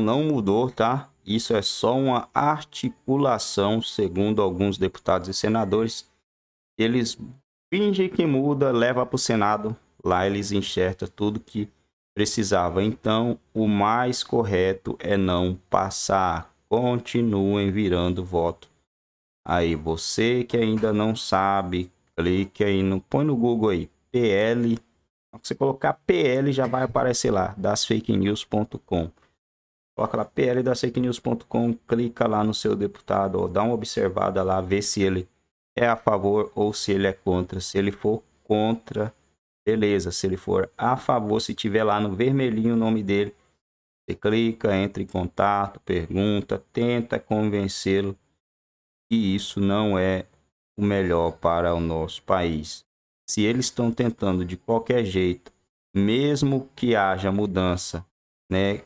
não mudou, tá? Isso é só uma articulação, segundo alguns deputados e senadores. Eles fingem que muda, leva para o Senado, lá eles enxertam tudo que precisava. Então, o mais correto é não passar. Continuem virando voto. Aí, você que ainda não sabe, clique aí, no, põe no Google aí, PL. Se você colocar PL, já vai aparecer lá, dasfakenews.com. Coloca lá pldaceitnews.com, clica lá no seu deputado, ó, dá uma observada lá, vê se ele é a favor ou se ele é contra. Se ele for contra, beleza. Se ele for a favor, se tiver lá no vermelhinho o nome dele, você clica, entra em contato, pergunta, tenta convencê-lo que isso não é o melhor para o nosso país. Se eles estão tentando de qualquer jeito, mesmo que haja mudança, né,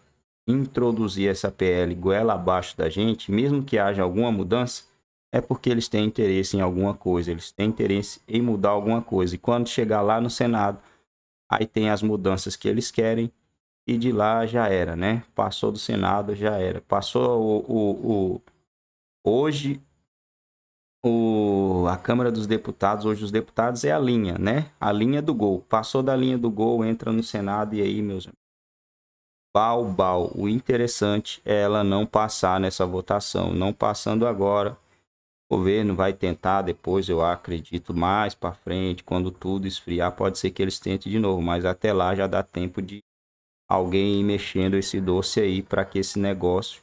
introduzir essa PL goela abaixo da gente, mesmo que haja alguma mudança, é porque eles têm interesse em alguma coisa, eles têm interesse em mudar alguma coisa. E quando chegar lá no Senado, aí tem as mudanças que eles querem e de lá já era, né? Passou do Senado, já era. Passou o, o, o hoje o, a Câmara dos Deputados, hoje os deputados é a linha, né? A linha do gol. Passou da linha do gol, entra no Senado e aí, meus amigos, Bal, bal. O interessante é ela não passar nessa votação. Não passando agora, o governo vai tentar depois, eu acredito, mais para frente, quando tudo esfriar, pode ser que eles tentem de novo, mas até lá já dá tempo de alguém ir mexendo esse doce aí para que esse negócio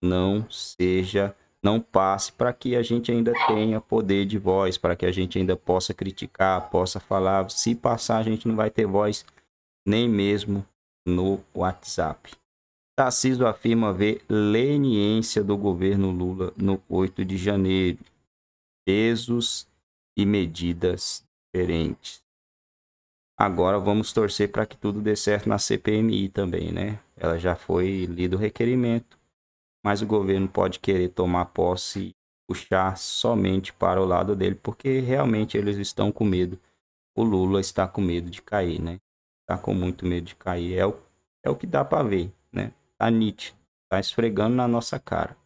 não seja não passe para que a gente ainda tenha poder de voz, para que a gente ainda possa criticar, possa falar. Se passar, a gente não vai ter voz nem mesmo no WhatsApp. Tarciso afirma ver leniência do governo Lula no 8 de janeiro. Pesos e medidas diferentes. Agora vamos torcer para que tudo dê certo na CPMI também, né? Ela já foi lida o requerimento, mas o governo pode querer tomar posse e puxar somente para o lado dele, porque realmente eles estão com medo. O Lula está com medo de cair, né? tá com muito medo de cair. É o, é o que dá para ver, né? Tá nítido, tá esfregando na nossa cara.